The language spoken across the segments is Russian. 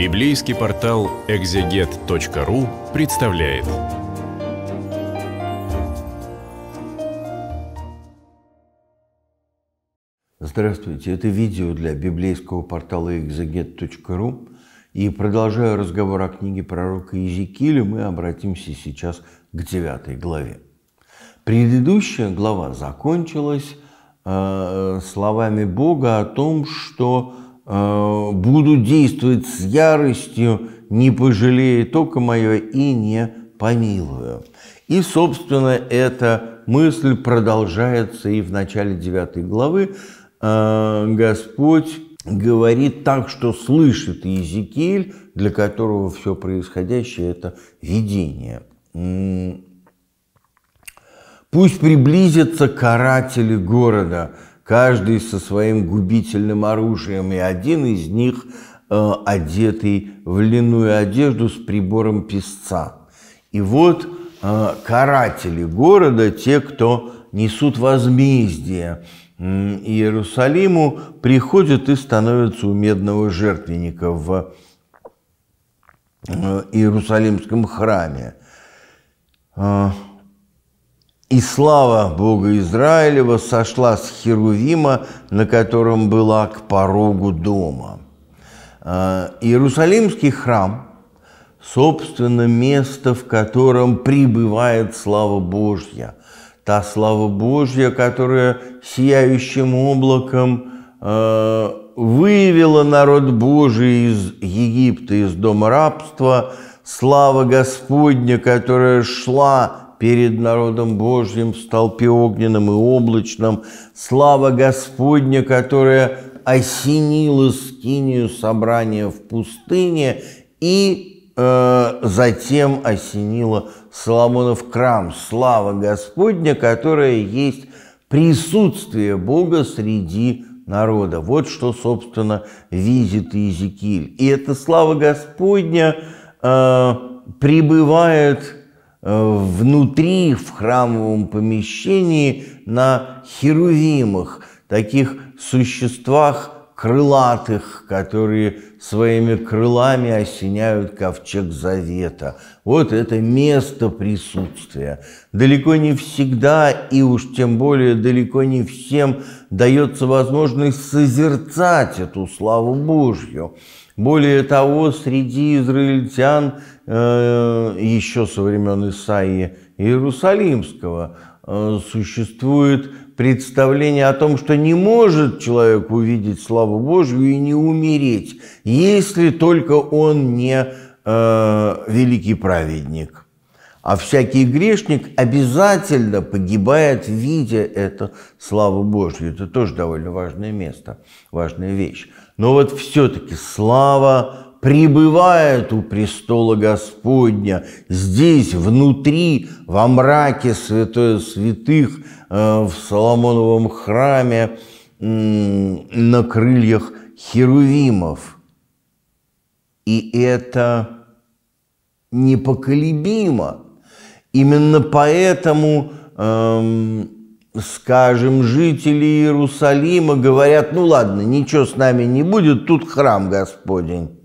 Библейский портал экзегет.ру представляет. Здравствуйте, это видео для библейского портала экзегет.ру. И продолжая разговор о книге пророка Иезекииля, мы обратимся сейчас к 9 главе. Предыдущая глава закончилась э, словами Бога о том, что Э, буду действовать с яростью, не пожалея только мое и не помилую. И, собственно, эта мысль продолжается и в начале 9 главы. Э, Господь говорит так, что слышит Иезекииль, для которого все происходящее – это видение. «Пусть приблизятся каратели города», каждый со своим губительным оружием, и один из них э, одетый в льняную одежду с прибором песца. И вот э, каратели города, те, кто несут возмездие Иерусалиму, приходят и становятся у медного жертвенника в э, Иерусалимском храме. Э, и слава Бога Израилева сошла с Херувима, на котором была к порогу дома. А, Иерусалимский храм – собственно место, в котором пребывает слава Божья. Та слава Божья, которая сияющим облаком а, вывела народ Божий из Египта, из дома рабства, слава Господня, которая шла перед народом Божьим в столпе огненном и облачном, слава Господня, которая осенила скинию собрания в пустыне и э, затем осенила Соломонов храм, слава Господня, которая есть присутствие Бога среди народа. Вот что, собственно, видит Иезекииль. И эта слава Господня э, пребывает Э, внутри, в храмовом помещении, на херувимах, таких существах крылатых, которые своими крылами осеняют ковчег завета. Вот это место присутствия. Далеко не всегда, и уж тем более далеко не всем дается возможность созерцать эту славу Божью. Более того, среди израильтян э, еще со времен Исаии Иерусалимского э, существует представление о том, что не может человек увидеть славу Божью и не умереть, если только он не э, великий праведник. А всякий грешник обязательно погибает, видя это славу Божью. Это тоже довольно важное место, важная вещь. Но вот все-таки слава пребывает у престола Господня, здесь, внутри, во мраке святое святых, э, в Соломоновом храме, на крыльях херувимов. И это непоколебимо. Именно поэтому эм, скажем, жители Иерусалима говорят, ну ладно, ничего с нами не будет, тут храм Господень.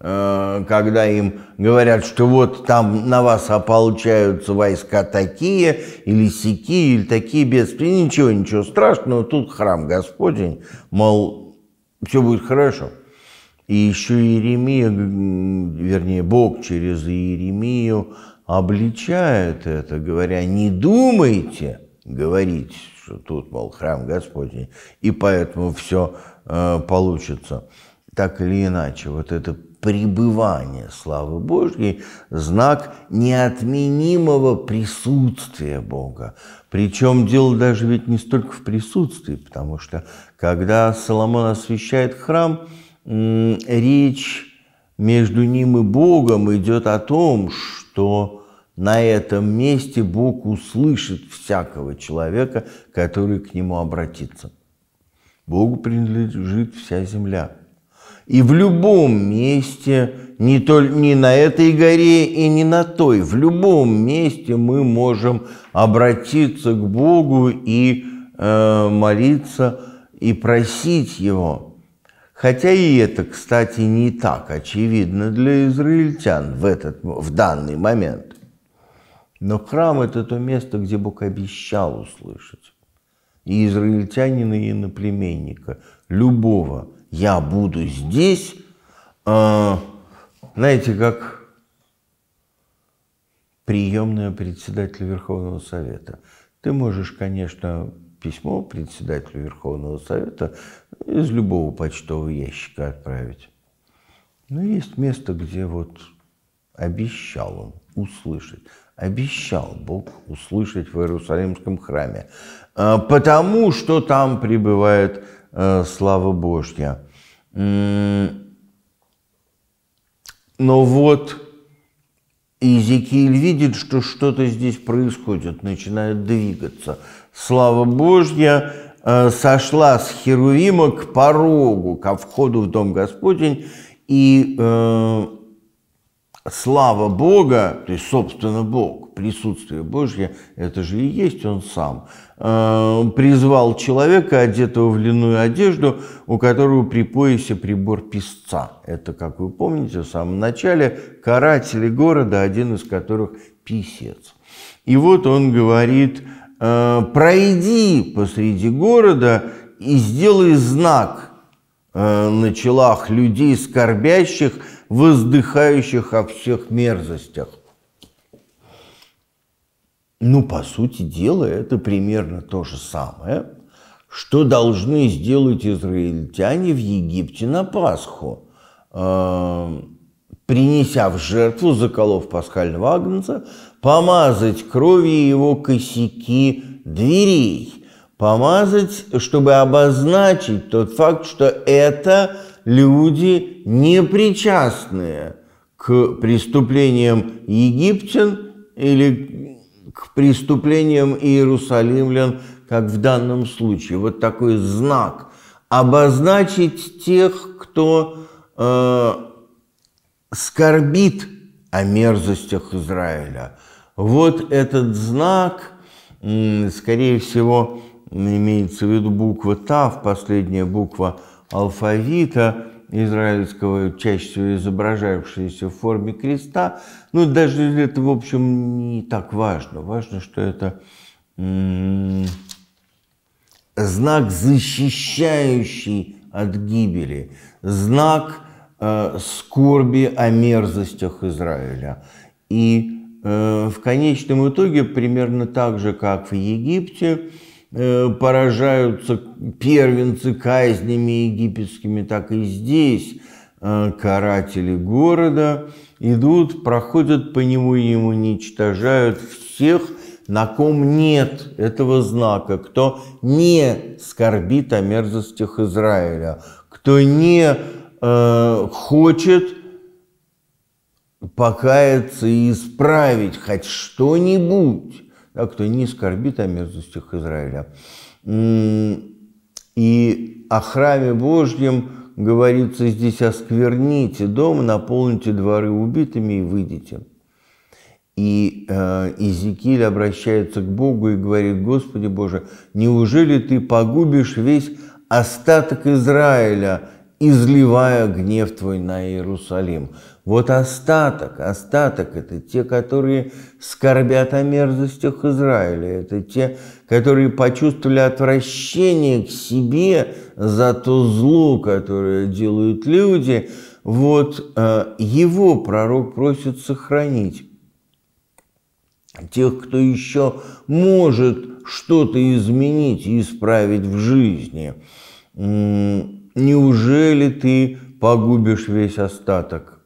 Э, когда им говорят, что вот там на вас ополчаются войска такие, или сики, или такие бедствия, ничего, ничего страшного, тут храм Господень, мол, все будет хорошо. И еще Иеремия, вернее, Бог через Иеремию обличает это, говоря, не думайте – говорить, что тут, мол, храм Господень, и поэтому все э, получится. Так или иначе, вот это пребывание славы Божьей – знак неотменимого присутствия Бога. Причем дело даже ведь не столько в присутствии, потому что когда Соломон освещает храм, речь между ним и Богом идет о том, что на этом месте Бог услышит всякого человека, который к нему обратится. Богу принадлежит вся земля. И в любом месте, не, то, не на этой горе и не на той, в любом месте мы можем обратиться к Богу и э, молиться и просить Его. Хотя и это, кстати, не так очевидно для израильтян в, этот, в данный момент. Но храм – это то место, где Бог обещал услышать. И израильтянина, и иноплеменника, любого. Я буду здесь, а, знаете, как приемная председателя Верховного Совета. Ты можешь, конечно, письмо председателю Верховного Совета из любого почтового ящика отправить. Но есть место, где вот обещал он услышать обещал Бог услышать в Иерусалимском храме, а, потому что там пребывает э, слава Божья. Но вот Иезекииль видит, что что-то здесь происходит, начинает двигаться. Слава Божья э, сошла с Херувима к порогу, ко входу в Дом Господень, и э, слава Бога, то есть, собственно, Бог, присутствие Божье, это же и есть Он сам, э, призвал человека, одетого в льняную одежду, у которого при поясе прибор писца. Это, как вы помните, в самом начале каратели города, один из которых писец. И вот он говорит, э, пройди посреди города и сделай знак – Э, на челах людей, скорбящих, воздыхающих о всех мерзостях. Ну, по сути дела, это примерно то же самое, что должны сделать израильтяне в Египте на Пасху, э, принеся в жертву, заколов пасхального агнца, помазать кровью его косяки дверей. Помазать, чтобы обозначить тот факт, что это люди не причастные к преступлениям египтян или к преступлениям иерусалимлян, как в данном случае. Вот такой знак. Обозначить тех, кто э, скорбит о мерзостях Израиля. Вот этот знак, скорее всего, имеется в виду буква Тав, последняя буква алфавита израильского, чаще всего изображающаяся в форме креста. Но ну, даже это, в общем, не так важно. Важно, что это знак, защищающий от гибели, знак э, скорби о мерзостях Израиля. И э, в конечном итоге, примерно так же, как в Египте, Э, поражаются первенцы казнями египетскими, так и здесь э, каратели города идут, проходят по нему и ему уничтожают всех, на ком нет этого знака, кто не скорбит о мерзостях Израиля, кто не э, хочет покаяться и исправить хоть что-нибудь так, кто не скорбит о мерзостях Израиля. И о храме Божьем говорится здесь, оскверните дом, наполните дворы убитыми и выйдите. И э, Иезекииль обращается к Богу и говорит, Господи Боже, неужели Ты погубишь весь остаток Израиля, изливая гнев твой на Иерусалим. Вот остаток, остаток – это те, которые скорбят о мерзостях Израиля, это те, которые почувствовали отвращение к себе за то зло, которое делают люди. Вот э, его пророк просит сохранить тех, кто еще может что-то изменить и исправить в жизни неужели ты погубишь весь остаток?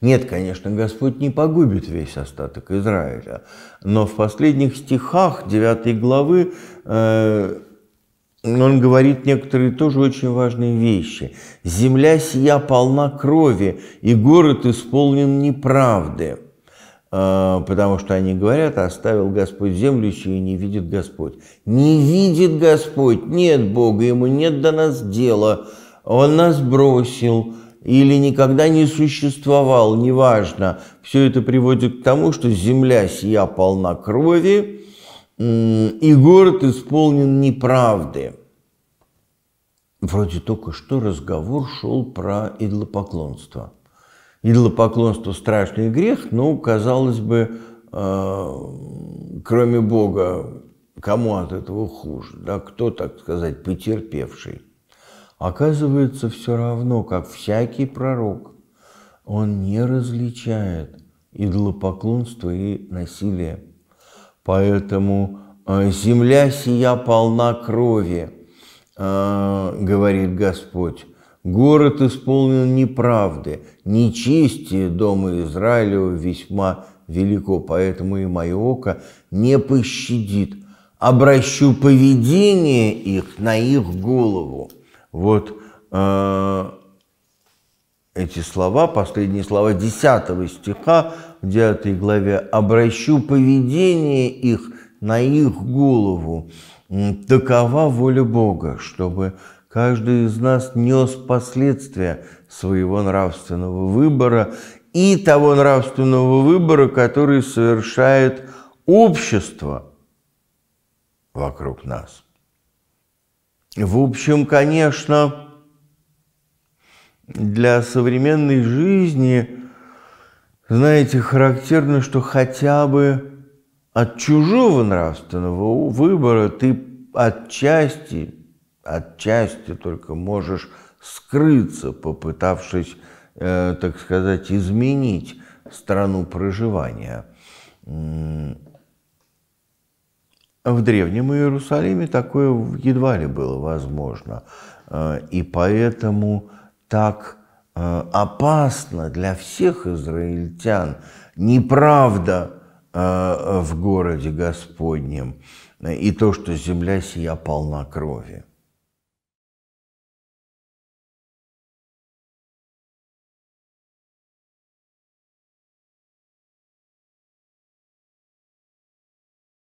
Нет, конечно, Господь не погубит весь остаток Израиля, но в последних стихах 9 главы э, он говорит некоторые тоже очень важные вещи. «Земля сия полна крови, и город исполнен неправды». Э, потому что они говорят, оставил Господь землю, чью не видит Господь. Не видит Господь, нет Бога, ему нет до нас дела, он нас бросил или никогда не существовал, неважно. Все это приводит к тому, что земля сия полна крови, и город исполнен неправды. Вроде только что разговор шел про идлопоклонство идолопоклонство – страшный грех, но, ну, казалось бы, э, кроме Бога, кому от этого хуже? Да? Кто, так сказать, потерпевший? Оказывается, все равно, как всякий пророк, он не различает идолопоклонство и насилие. Поэтому э, «земля сия полна крови», э, говорит Господь, Город исполнен неправды, нечестие дома Израилева весьма велико, поэтому и мое око не пощадит. Обращу поведение их на их голову. Вот э, эти слова, последние слова 10 стиха в 9 главе. Обращу поведение их на их голову. Такова воля Бога, чтобы Каждый из нас нес последствия своего нравственного выбора и того нравственного выбора, который совершает общество вокруг нас. В общем, конечно, для современной жизни, знаете, характерно, что хотя бы от чужого нравственного выбора ты отчасти отчасти только можешь скрыться, попытавшись, э, так сказать, изменить страну проживания. В Древнем Иерусалиме такое едва ли было возможно, э, и поэтому так э, опасно для всех израильтян неправда э, в городе Господнем и то, что земля сия полна крови.